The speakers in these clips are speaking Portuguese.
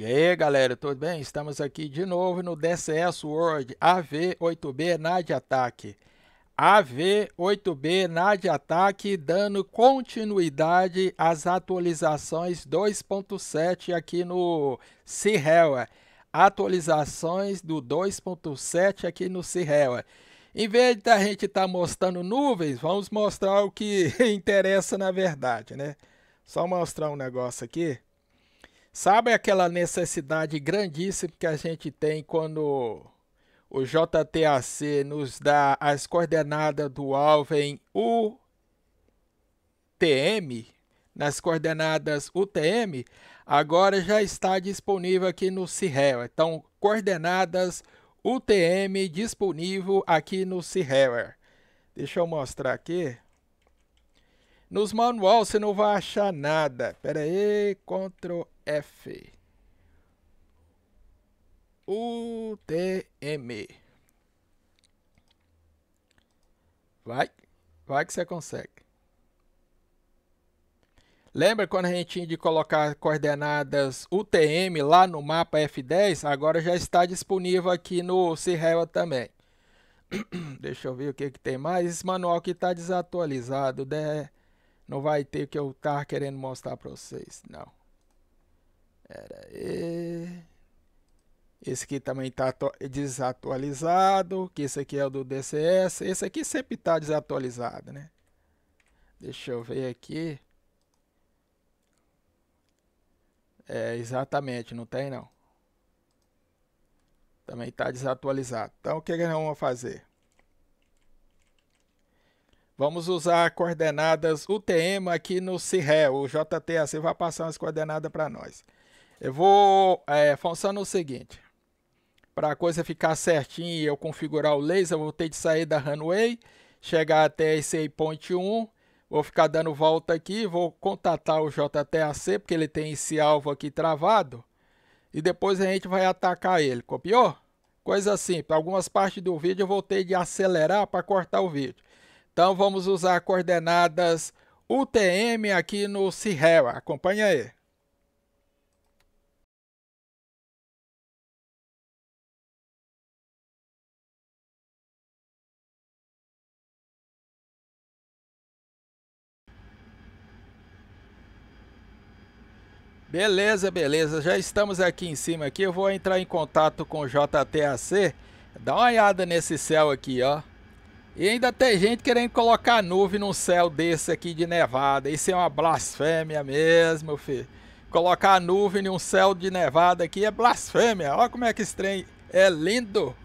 E aí, galera, tudo bem? Estamos aqui de novo no DCS World AV8B na de ataque. AV8B na de ataque dando continuidade às atualizações 2.7 aqui no Sirrewa. Atualizações do 2.7 aqui no Sirrewa. Em vez de a gente estar tá mostrando nuvens, vamos mostrar o que interessa na verdade, né? Só mostrar um negócio aqui. Sabe aquela necessidade grandíssima que a gente tem quando o JTAC nos dá as coordenadas do alvo em UTM, nas coordenadas UTM, agora já está disponível aqui no CIREL. Então, coordenadas UTM disponível aqui no CIREL. Deixa eu mostrar aqui. Nos manual você não vai achar nada. Pera aí, Ctrl F. UTM. Vai, vai que você consegue. Lembra quando a gente tinha de colocar coordenadas UTM lá no mapa F10? Agora já está disponível aqui no Cirreva também. Deixa eu ver o que, que tem mais. Esse manual aqui está desatualizado. Né? Não vai ter que eu estar querendo mostrar para vocês, não. Era aí. Esse aqui também está desatualizado, que esse aqui é o do DCS. Esse aqui sempre está desatualizado, né? Deixa eu ver aqui. É, exatamente, não tem não. Também está desatualizado. Então, o que, que nós vamos fazer? Vamos usar coordenadas UTM aqui no CIRE, o JTAC vai passar as coordenadas para nós. Eu vou é, funcionar o seguinte, para a coisa ficar certinha e eu configurar o laser, eu vou ter de sair da runway, chegar até esse point 1, vou ficar dando volta aqui, vou contatar o JTAC, porque ele tem esse alvo aqui travado, e depois a gente vai atacar ele, copiou? Coisa simples. para algumas partes do vídeo eu vou ter de acelerar para cortar o vídeo. Então vamos usar coordenadas UTM aqui no Sierra. Acompanha aí. Beleza, beleza. Já estamos aqui em cima aqui. Eu vou entrar em contato com o JTAC. Dá uma olhada nesse céu aqui, ó. E ainda tem gente querendo colocar nuvem num céu desse aqui de nevada. Isso é uma blasfêmia mesmo, filho. Colocar nuvem num céu de nevada aqui é blasfêmia. Olha como é que esse trem é lindo.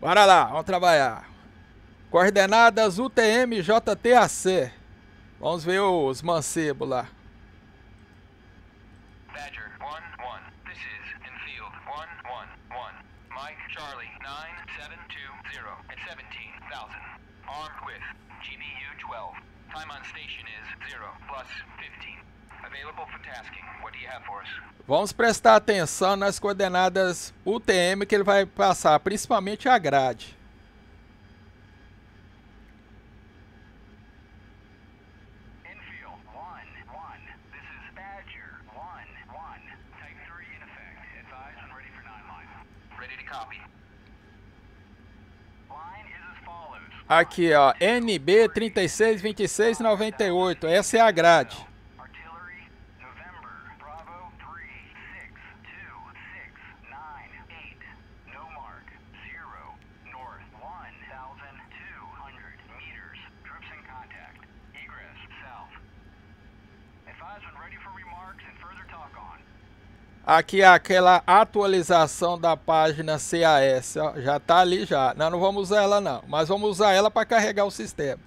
Bora lá, vamos trabalhar. Coordenadas UTM JTAC. Vamos ver os mancebos lá. Badger 1-1, this is Enfield field 1-1-1. Mike Charlie 9720 and 17. Armed with GBU-12. Time on station is 0 plus 15. Available for tasking. What do you have for us? Vamos prestar atenção nas coordenadas UTM que ele vai passar, principalmente a grade. Aqui, ó, NB 362698. Essa é a grade. Aqui é aquela atualização da página CAS, ó, já está ali já. Nós não vamos usar ela não, mas vamos usar ela para carregar o sistema.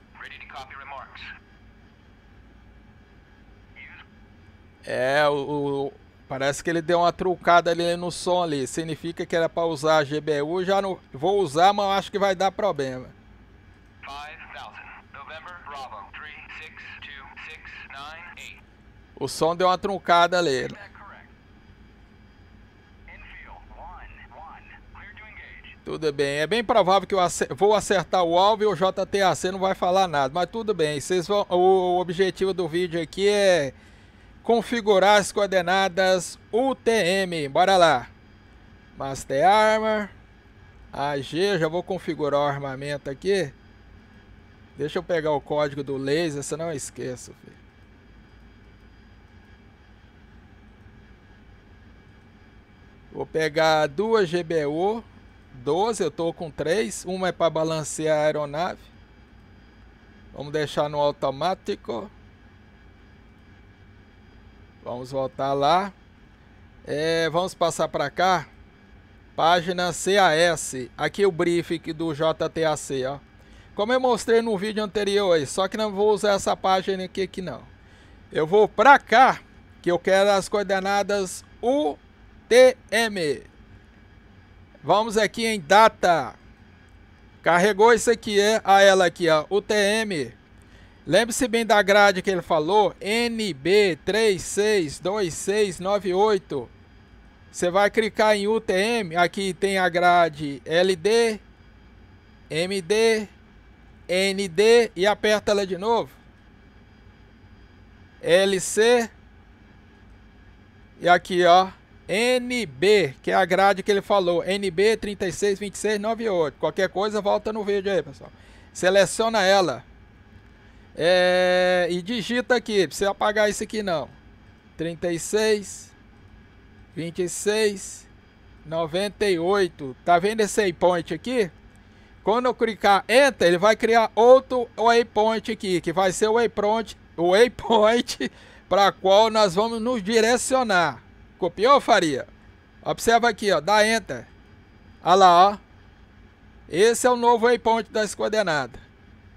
É, o, o, parece que ele deu uma trucada ali no som ali. Significa que era para usar a GBU, já não vou usar, mas acho que vai dar problema. 5, November, Bravo, 3, 6, 2, 6, 9, o som deu uma truncada ali. Tudo bem. É bem provável que eu vou acertar o alvo e o JTAC não vai falar nada. Mas tudo bem. Vocês vão... O objetivo do vídeo aqui é configurar as coordenadas UTM. Bora lá. Master Armor. AG. Já vou configurar o armamento aqui. Deixa eu pegar o código do laser, senão eu esqueço, filho. Vou pegar duas GBO. 12, eu estou com 3. Uma é para balancear a aeronave. Vamos deixar no automático. Vamos voltar lá. É, vamos passar para cá. Página CAS. Aqui o briefing do JTAC, ó. Como eu mostrei no vídeo anterior aí, só que não vou usar essa página aqui, aqui não. Eu vou para cá, que eu quero as coordenadas UTM. Vamos aqui em data. Carregou isso aqui, é? A ela aqui, ó. UTM. Lembre-se bem da grade que ele falou. NB362698. Você vai clicar em UTM. Aqui tem a grade LD, MD, ND e aperta ela de novo. LC. E aqui, ó. NB, que é a grade que ele falou, NB 362698. Qualquer coisa, volta no vídeo aí, pessoal. Seleciona ela. É, e digita aqui, pra você apagar isso aqui não. 36 26 98. Tá vendo esse waypoint aqui? Quando eu clicar Enter, ele vai criar outro waypoint aqui, que vai ser o waypoint, o waypoint para qual nós vamos nos direcionar. Copiou, Faria? Observa aqui, ó, dá Enter. Olha lá, ó. Esse é o novo waypoint das coordenadas.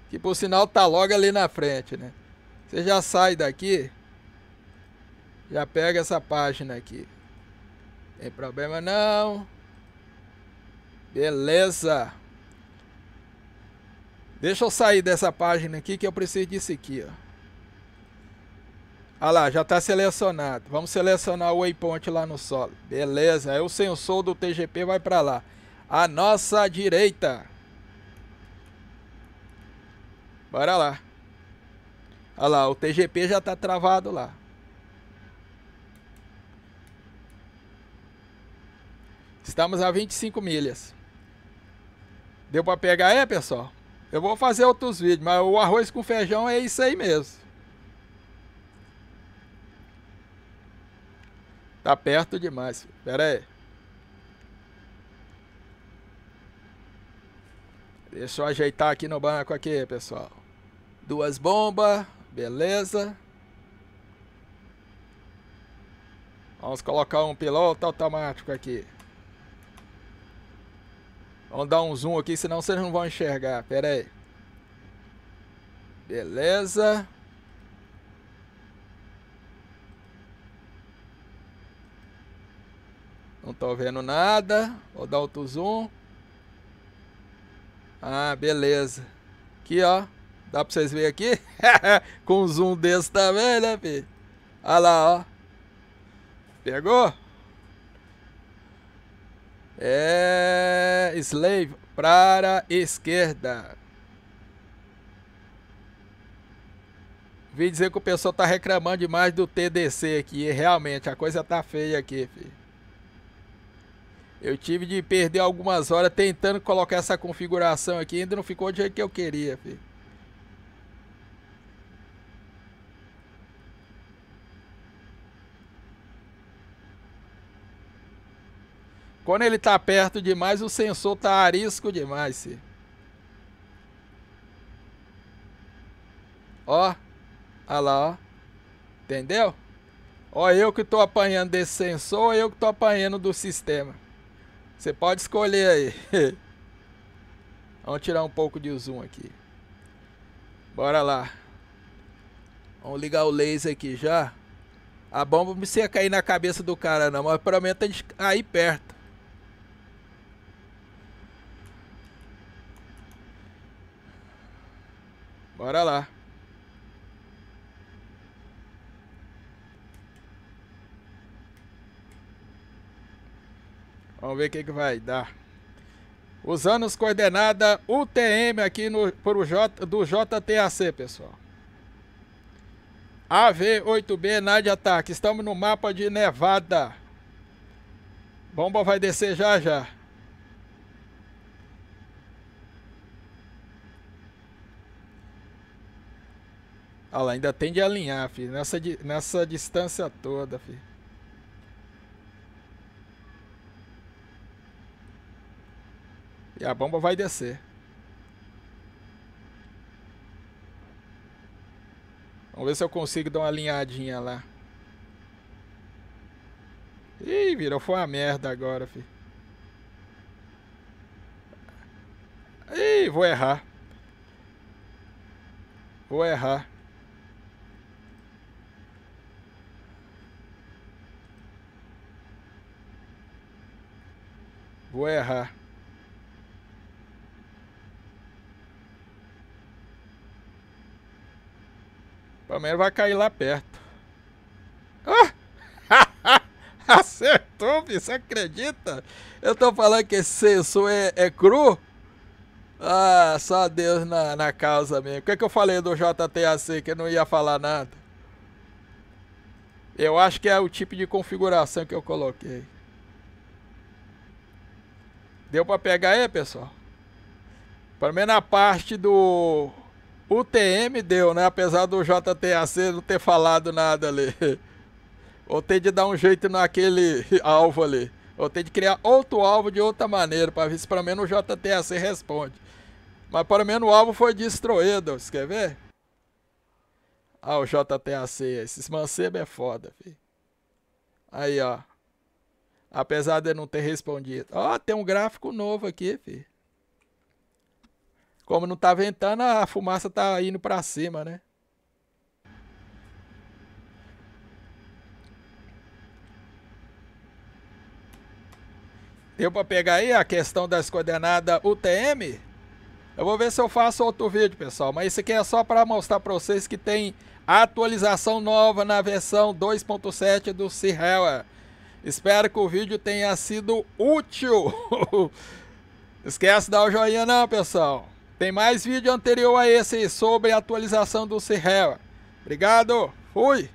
Que por sinal tá logo ali na frente, né? Você já sai daqui. Já pega essa página aqui. Tem problema não. Beleza. Deixa eu sair dessa página aqui que eu preciso disso aqui, ó. Olha lá, já está selecionado. Vamos selecionar o waypoint lá no solo. Beleza, aí o sensor do TGP vai para lá. A nossa direita. Bora lá. Olha lá, o TGP já está travado lá. Estamos a 25 milhas. Deu para pegar aí, pessoal? Eu vou fazer outros vídeos, mas o arroz com feijão é isso aí mesmo. Tá perto demais. Pera aí. Deixa eu ajeitar aqui no banco aqui, pessoal. Duas bombas. Beleza. Vamos colocar um piloto automático aqui. Vamos dar um zoom aqui, senão vocês não vão enxergar. Pera aí. Beleza. Não tô vendo nada. Vou dar outro zoom. Ah, beleza. Aqui, ó. Dá pra vocês verem aqui? Com um zoom desse também, né, filho? Olha lá, ó. Pegou? É... Slave para a esquerda. Vi dizer que o pessoal tá reclamando demais do TDC aqui. Realmente, a coisa tá feia aqui, filho. Eu tive de perder algumas horas tentando colocar essa configuração aqui, ainda não ficou do jeito que eu queria, filho. Quando ele tá perto demais, o sensor tá arisco demais, filho. Ó. Olha lá, ó. Entendeu? Ó, eu que tô apanhando desse sensor, eu que tô apanhando do sistema. Você pode escolher aí. Vamos tirar um pouco de zoom aqui. Bora lá. Vamos ligar o laser aqui já. A bomba não precisa cair na cabeça do cara não, mas pelo menos gente aí perto. Bora lá. Vamos ver o que, que vai dar. Usando os coordenadas UTM aqui no, o J, do JTAC, pessoal. AV-8B, nada de ataque. Estamos no mapa de Nevada. Bomba vai descer já, já. Olha lá, ainda tem de alinhar, filho. Nessa, nessa distância toda, filho. E a bomba vai descer. Vamos ver se eu consigo dar uma alinhadinha lá. Ih, virou. Foi uma merda agora, fi. Ih, vou errar. Vou errar. Vou errar. Pelo menos vai cair lá perto. Ah! Acertou, você acredita? Eu tô falando que esse sensor é, é cru? Ah, só Deus na, na causa mesmo. O que, é que eu falei do JTAC que eu não ia falar nada? Eu acho que é o tipo de configuração que eu coloquei. Deu pra pegar aí, pessoal? Pelo menos na parte do o TM deu, né? Apesar do JTAC não ter falado nada ali. Ou ter de dar um jeito naquele alvo ali. Ou ter de criar outro alvo de outra maneira, para ver se pelo menos o JTAC responde. Mas pelo menos o alvo foi destruído, você quer ver? Ah, o JTAC, esses mancebos é foda, filho. Aí, ó. Apesar de não ter respondido. Ó, tem um gráfico novo aqui, filho. Como não tá ventando, a fumaça tá indo para cima, né? Deu para pegar aí a questão das coordenadas UTM? Eu vou ver se eu faço outro vídeo, pessoal. Mas isso aqui é só para mostrar para vocês que tem atualização nova na versão 2.7 do Sierra. Espero que o vídeo tenha sido útil. Esquece de dar o joinha não, pessoal. Tem mais vídeo anterior a esse sobre a atualização do Sierra. Obrigado, fui!